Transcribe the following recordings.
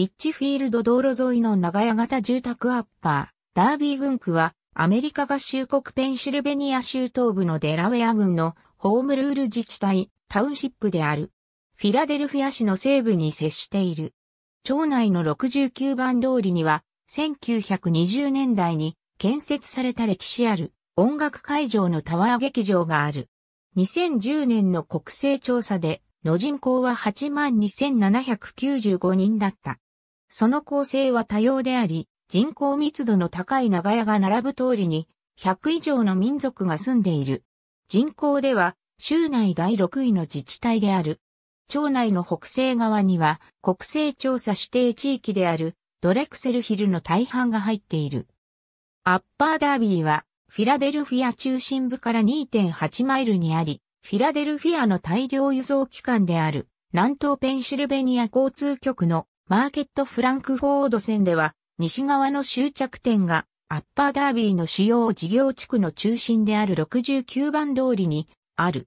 リッチフィールド道路沿いの長屋型住宅アッパー、ダービー軍区は、アメリカ合衆国ペンシルベニア州東部のデラウェア郡のホームルール自治体、タウンシップである。フィラデルフィア市の西部に接している。町内の69番通りには、1920年代に建設された歴史ある音楽会場のタワー劇場がある。2010年の国勢調査で、の人口は82,795人だった。その構成は多様であり、人口密度の高い長屋が並ぶ通りに、100以上の民族が住んでいる。人口では、州内第6位の自治体である。町内の北西側には、国勢調査指定地域である、ドレクセルヒルの大半が入っている。アッパーダービーは、フィラデルフィア中心部から2.8マイルにあり、フィラデルフィアの大量輸送機関である、南東ペンシルベニア交通局のマーケットフランクフォード線では、西側の終着点が、アッパーダービーの主要事業地区の中心である69番通りに、ある。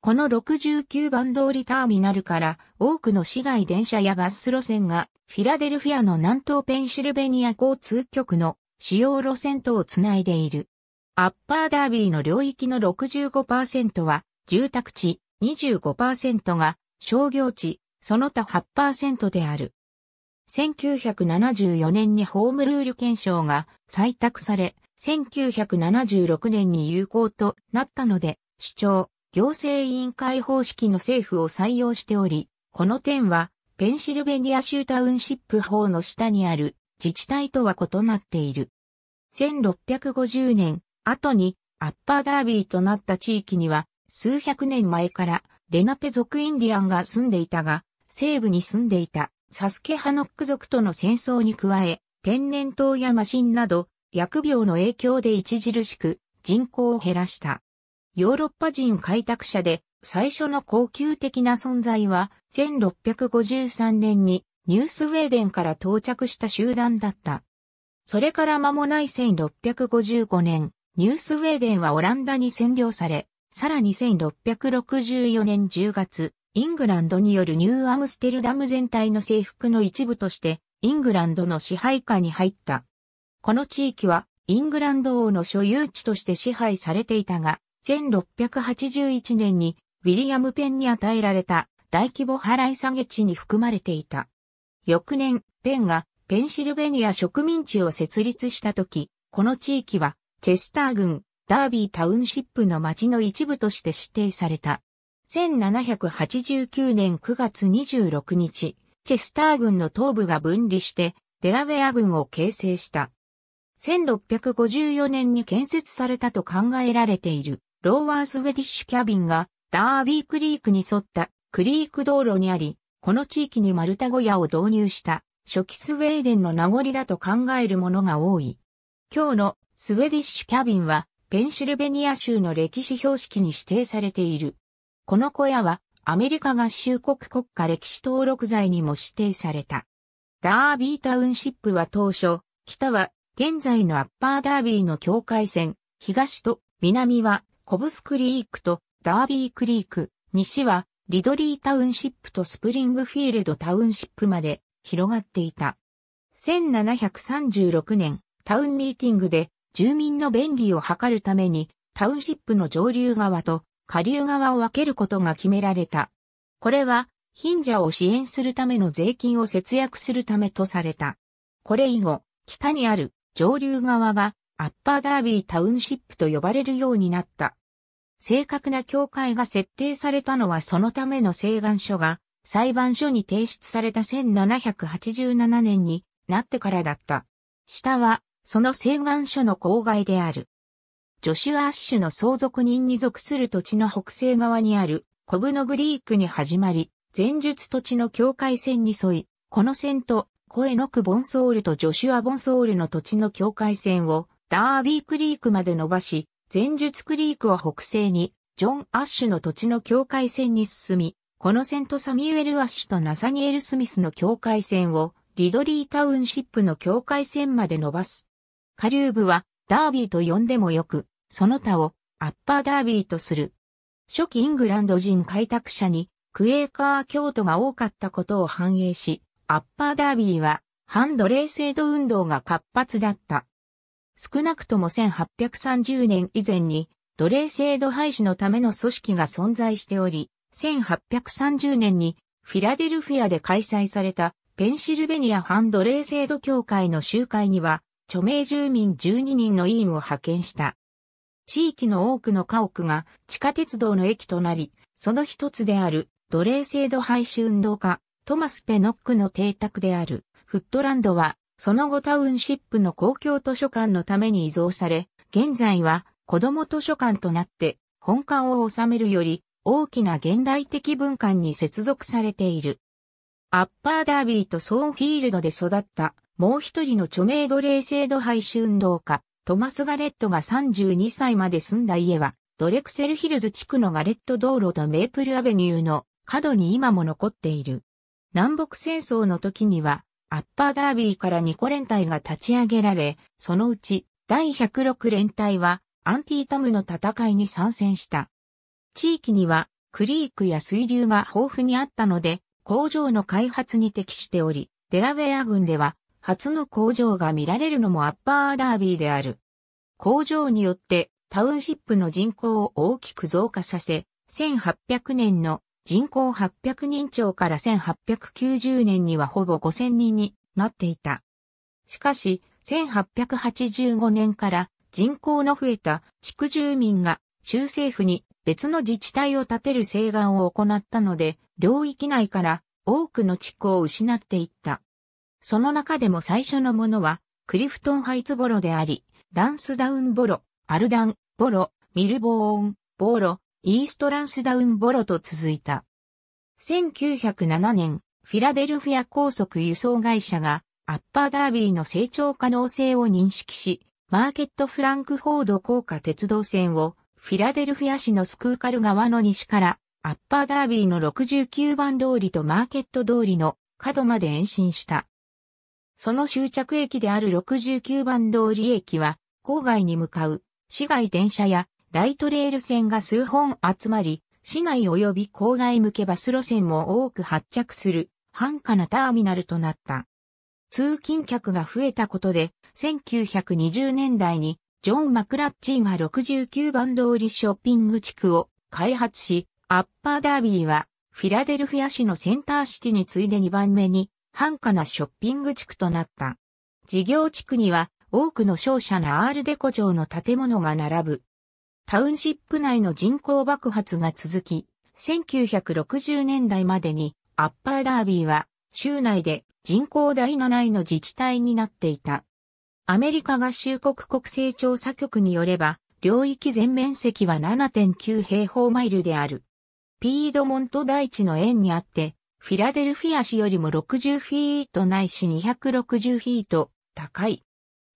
この69番通りターミナルから多くの市街電車やバス路線がフィラデルフィアの南東ペンシルベニア交通局の主要路線とをつないでいる。アッパーダービーの領域の65%は住宅地、25%が商業地、その他8%である。1974年にホームルール憲章が採択され、1976年に有効となったので、主張、行政委員会方式の政府を採用しており、この点は、ペンシルベニア州タウンシップ法の下にある自治体とは異なっている。1650年後にアッパーダービーとなった地域には数百年前からレナペ族インディアンが住んでいたが、西部に住んでいたサスケハノック族との戦争に加え、天然痘やシンなど、薬病の影響で著しく人口を減らした。ヨーロッパ人開拓者で最初の高級的な存在は1653年にニュースウェーデンから到着した集団だった。それから間もない1655年、ニュースウェーデンはオランダに占領され、さらに1664年10月、イングランドによるニューアムステルダム全体の征服の一部として、イングランドの支配下に入った。この地域は、イングランド王の所有地として支配されていたが、1681年に、ウィリアム・ペンに与えられた大規模払い下げ地に含まれていた。翌年、ペンがペンシルベニア植民地を設立した時、この地域はチェスター郡ダービータウンシップの町の一部として指定された。1789年9月26日、チェスター軍の東部が分離して、デラウェア軍を形成した。1654年に建設されたと考えられている、ローワースウェディッシュキャビンが、ダービークリークに沿ったクリーク道路にあり、この地域にマルタ小屋を導入した初期スウェーデンの名残だと考えるものが多い。今日のスウェディッシュキャビンはペンシルベニア州の歴史標識に指定されている。この小屋はアメリカ合衆国国家歴史登録財にも指定された。ダービータウンシップは当初、北は現在のアッパーダービーの境界線、東と南はコブスクリークとダービークリーク、西はリドリータウンシップとスプリングフィールドタウンシップまで広がっていた。1736年、タウンミーティングで住民の便利を図るためにタウンシップの上流側と下流側を分けることが決められた。これは、貧者を支援するための税金を節約するためとされた。これ以後、北にある上流側がアッパーダービータウンシップと呼ばれるようになった。正確な境界が設定されたのはそのための請願書が裁判所に提出された1787年になってからだった。下はその請願書の郊外である。ジョシュア・アッシュの相続人に属する土地の北西側にある、コブノグリークに始まり、前述土地の境界線に沿い、この線と、コエノク・ボンソールとジョシュア・ボンソールの土地の境界線を、ダービークリークまで伸ばし、前述クリークは北西に、ジョン・アッシュの土地の境界線に進み、この線とサミュエル・アッシュとナサニエル・スミスの境界線を、リドリータウンシップの境界線まで伸ばす。下流部はダービーと呼んでもよく、その他をアッパーダービーとする。初期イングランド人開拓者にクエーカー教徒が多かったことを反映し、アッパーダービーは反奴隷制度運動が活発だった。少なくとも1830年以前に奴隷制度廃止のための組織が存在しており、1830年にフィラデルフィアで開催されたペンシルベニア反奴隷制度協会の集会には著名住民12人の委員を派遣した。地域の多くの家屋が地下鉄道の駅となり、その一つである奴隷制度廃止運動家、トマス・ペノックの邸宅であるフットランドは、その後タウンシップの公共図書館のために移贈され、現在は子供図書館となって本館を収めるより大きな現代的文館に接続されている。アッパーダービーとソーンフィールドで育ったもう一人の著名奴隷制度廃止運動家、トマス・ガレットが32歳まで住んだ家は、ドレクセルヒルズ地区のガレット道路とメープルアベニューの角に今も残っている。南北戦争の時には、アッパーダービーからニコ連隊が立ち上げられ、そのうち第106連隊はアンティータムの戦いに参戦した。地域にはクリークや水流が豊富にあったので、工場の開発に適しており、デラウェア軍では初の工場が見られるのもアッパーダービーである。工場によってタウンシップの人口を大きく増加させ、1800年の人口800人超から1890年にはほぼ5000人になっていた。しかし、1885年から人口の増えた地区住民が州政府に別の自治体を建てる請願を行ったので、領域内から多くの地区を失っていった。その中でも最初のものは、クリフトンハイツボロであり、ランスダウンボロ、アルダン、ボロ、ミルボーン、ボロ、イーストランスダウンボロと続いた。1907年、フィラデルフィア高速輸送会社が、アッパーダービーの成長可能性を認識し、マーケットフランクフォード高架鉄道線を、フィラデルフィア市のスクーカル側の西から、アッパーダービーの69番通りとマーケット通りの角まで延伸した。その終着駅である69番通り駅は、郊外に向かう、市外電車やライトレール線が数本集まり、市内及び郊外向けバス路線も多く発着する、繁華なターミナルとなった。通勤客が増えたことで、1920年代に、ジョン・マクラッチーが69番通りショッピング地区を開発し、アッパーダービーは、フィラデルフィア市のセンターシティに次いで2番目に繁華なショッピング地区となった。事業地区には多くの商社なアールデコ城の建物が並ぶ。タウンシップ内の人口爆発が続き、1960年代までにアッパーダービーは州内で人口第7位の自治体になっていた。アメリカ合衆国国勢調査局によれば、領域全面積は7.9平方マイルである。ピードモント大地の円にあって、フィラデルフィア市よりも60フィートないし260フィート高い。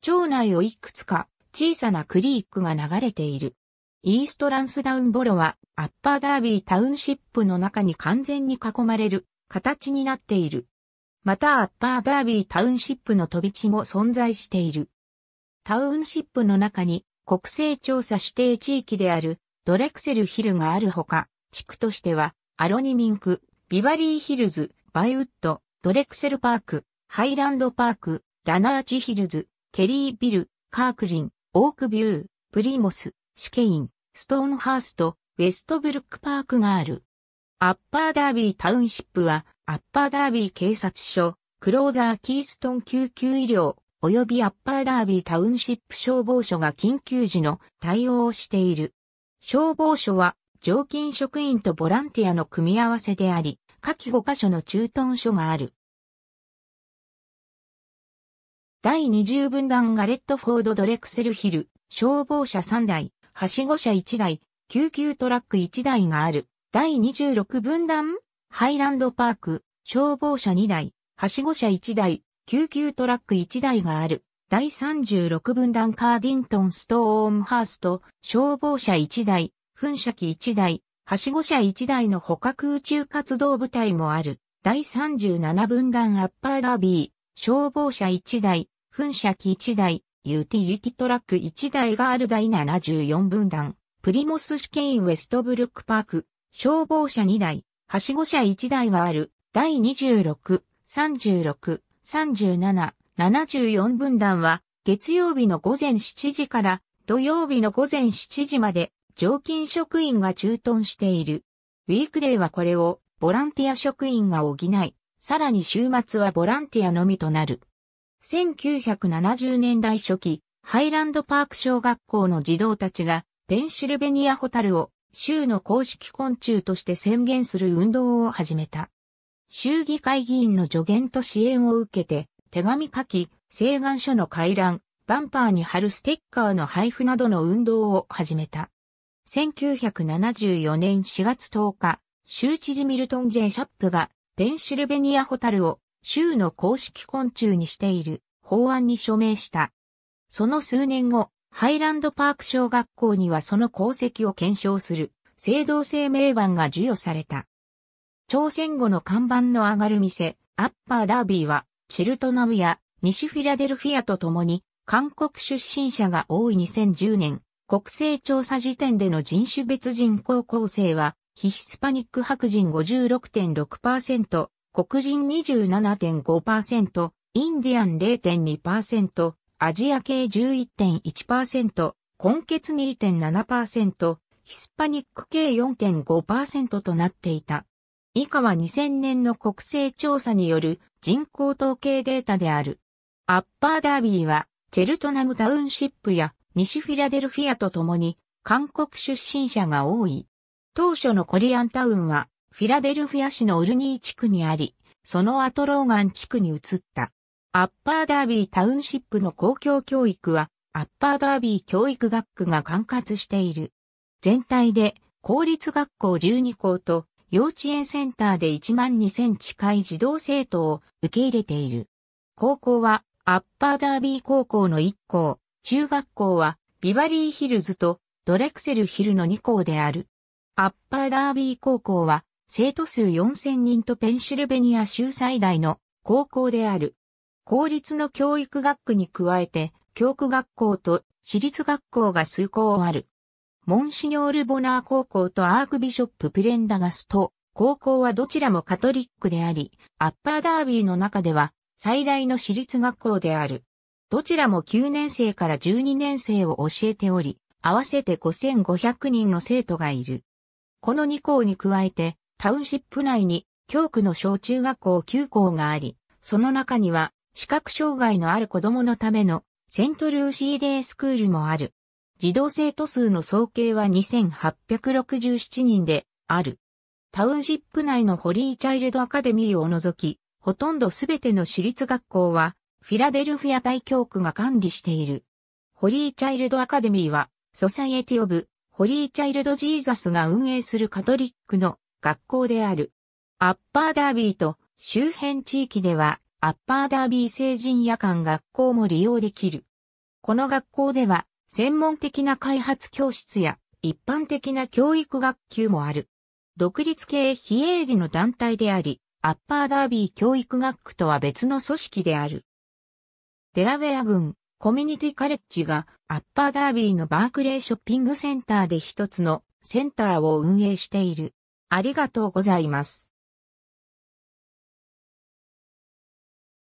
町内をいくつか小さなクリークが流れている。イーストランスダウンボロはアッパーダービータウンシップの中に完全に囲まれる形になっている。またアッパーダービータウンシップの飛び地も存在している。タウンシップの中に国勢調査指定地域であるドレクセルヒルがあるほか、地区としてはアロニミンク、ビバリーヒルズ、バイウッド、ドレクセルパーク、ハイランドパーク、ラナーチヒルズ、ケリービル、カークリン、オークビュー、プリモス、シケイン、ストーンハースト、ウェストブルックパークがある。アッパーダービータウンシップは、アッパーダービー警察署、クローザーキーストン救急医療、及びアッパーダービータウンシップ消防署が緊急時の対応をしている。消防署は、常勤職員とボランティアの組み合わせであり、下記5箇所の駐屯所がある。第20分団ガレットフォードドレクセルヒル、消防車3台、はしご車1台、救急トラック1台がある。第26分団ハイランドパーク、消防車2台、はしご車1台、救急トラック1台がある。第36分団カーディントンストーンハースト、消防車1台、噴射機1台、はしご車1台の捕獲宇宙活動部隊もある、第37分団アッパーダービー、消防車1台、噴射機1台、ユーティリティトラック1台がある第74分団、プリモス試験ウェストブルックパーク、消防車2台、はしご車1台がある、第26、36、37、74分団は、月曜日の午前7時から土曜日の午前7時まで常勤職員が駐屯している。ウィークデーはこれをボランティア職員が補い、さらに週末はボランティアのみとなる。1970年代初期、ハイランドパーク小学校の児童たちがペンシルベニアホタルを州の公式昆虫として宣言する運動を始めた。州議会議員の助言と支援を受けて、手紙書き、請願書の回覧、バンパーに貼るステッカーの配布などの運動を始めた。1974年4月10日、州知事ミルトン・ジェイ・シャップが、ペンシルベニアホタルを州の公式昆虫にしている法案に署名した。その数年後、ハイランドパーク小学校にはその功績を検証する制度生命版が授与された。朝鮮後の看板の上がる店、アッパーダービーは、チルトナムや西フィラデルフィアと共に、韓国出身者が多い2010年、国勢調査時点での人種別人口構成は、非ヒスパニック白人56.6%、黒人27.5%、インディアン0.2%、アジア系11.1%、根血2.7%、ヒスパニック系4.5%となっていた。以下は2000年の国勢調査による人口統計データである。アッパーダービーは、チェルトナムタウンシップや西フィラデルフィアと共に韓国出身者が多い。当初のコリアンタウンはフィラデルフィア市のウルニー地区にあり、その後ローガン地区に移った。アッパーダービータウンシップの公共教育はアッパーダービー教育学区が管轄している。全体で公立学校12校と幼稚園センターで1万2000近い児童生徒を受け入れている。高校はアッパーダービー高校の1校、中学校はビバリーヒルズとドレクセルヒルの2校である。アッパーダービー高校は生徒数4000人とペンシルベニア州最大の高校である。公立の教育学区に加えて教区学校と私立学校が数校ある。モンシニョール・ボナー高校とアークビショップ・プレンダガスと高校はどちらもカトリックであり、アッパーダービーの中では最大の私立学校である。どちらも9年生から12年生を教えており、合わせて5500人の生徒がいる。この2校に加えて、タウンシップ内に教区の小中学校9校があり、その中には視覚障害のある子供のためのセントルーシーデースクールもある。児童生徒数の総計は2867人である。タウンシップ内のホリーチャイルドアカデミーを除き、ほとんどすべての私立学校はフィラデルフィア大教区が管理している。ホリーチャイルドアカデミーは、ソサイエティオブ、ホリーチャイルドジーザスが運営するカトリックの学校である。アッパーダービーと周辺地域では、アッパーダービー成人夜間学校も利用できる。この学校では、専門的な開発教室や一般的な教育学級もある。独立系非営利の団体であり、アッパーダービー教育学区とは別の組織である。デラウェア郡、コミュニティカレッジがアッパーダービーのバークレーショッピングセンターで一つのセンターを運営している。ありがとうございます。